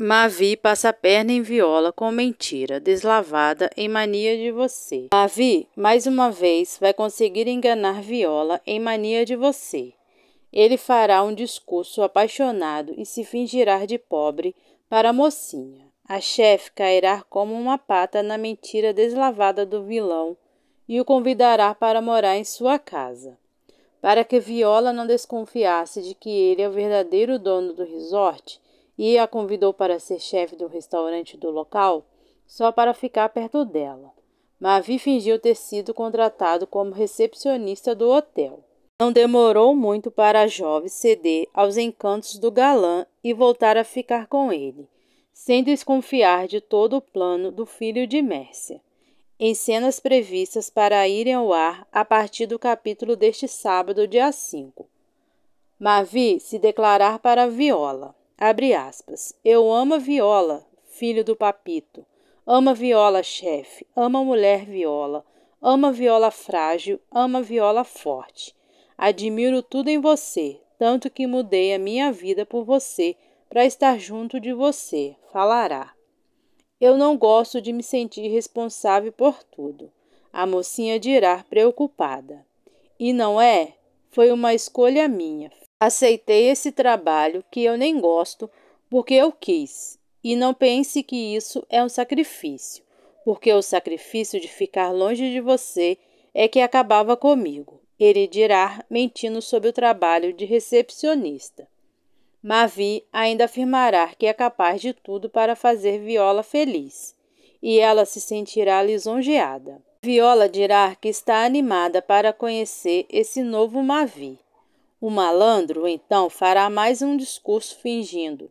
Mavi passa a perna em viola com mentira, deslavada em mania de você. Mavi, mais uma vez, vai conseguir enganar viola em mania de você. Ele fará um discurso apaixonado e se fingirá de pobre para a mocinha. A chefe cairá como uma pata na mentira deslavada do vilão e o convidará para morar em sua casa. Para que Viola não desconfiasse de que ele é o verdadeiro dono do resort, e a convidou para ser chefe do restaurante do local só para ficar perto dela. Mavi fingiu ter sido contratado como recepcionista do hotel. Não demorou muito para a jovem ceder aos encantos do galã e voltar a ficar com ele, sem desconfiar de todo o plano do filho de Mércia. Em cenas previstas para irem ao ar a partir do capítulo deste sábado, dia 5. Mavi se declarar para Viola. Abre aspas. Eu amo a Viola, filho do Papito. Ama Viola, chefe. Ama mulher Viola. Ama Viola frágil. Ama Viola forte. Admiro tudo em você, tanto que mudei a minha vida por você, para estar junto de você. Falará. Eu não gosto de me sentir responsável por tudo. A mocinha dirá preocupada. E não é? Foi uma escolha minha, Aceitei esse trabalho que eu nem gosto porque eu quis, e não pense que isso é um sacrifício, porque o sacrifício de ficar longe de você é que acabava comigo. Ele dirá, mentindo sobre o trabalho de recepcionista. Mavi ainda afirmará que é capaz de tudo para fazer Viola feliz, e ela se sentirá lisonjeada. Viola dirá que está animada para conhecer esse novo Mavi o malandro, então, fará mais um discurso fingindo: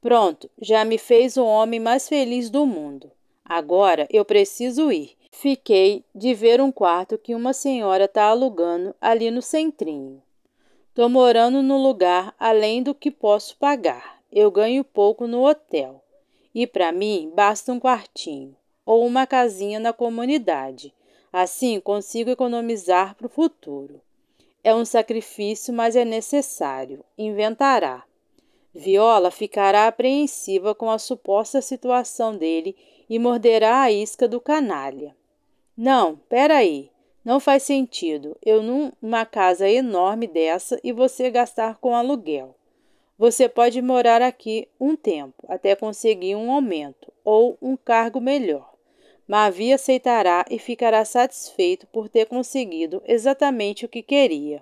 Pronto, já me fez o homem mais feliz do mundo. Agora eu preciso ir. Fiquei de ver um quarto que uma senhora está alugando ali no centrinho. Estou morando no lugar além do que posso pagar. Eu ganho pouco no hotel. E para mim basta um quartinho ou uma casinha na comunidade. Assim consigo economizar para o futuro. É um sacrifício, mas é necessário. Inventará. Viola ficará apreensiva com a suposta situação dele e morderá a isca do canalha. Não, peraí. Não faz sentido eu numa casa enorme dessa e você gastar com aluguel. Você pode morar aqui um tempo até conseguir um aumento ou um cargo melhor. Mavi aceitará e ficará satisfeito por ter conseguido exatamente o que queria.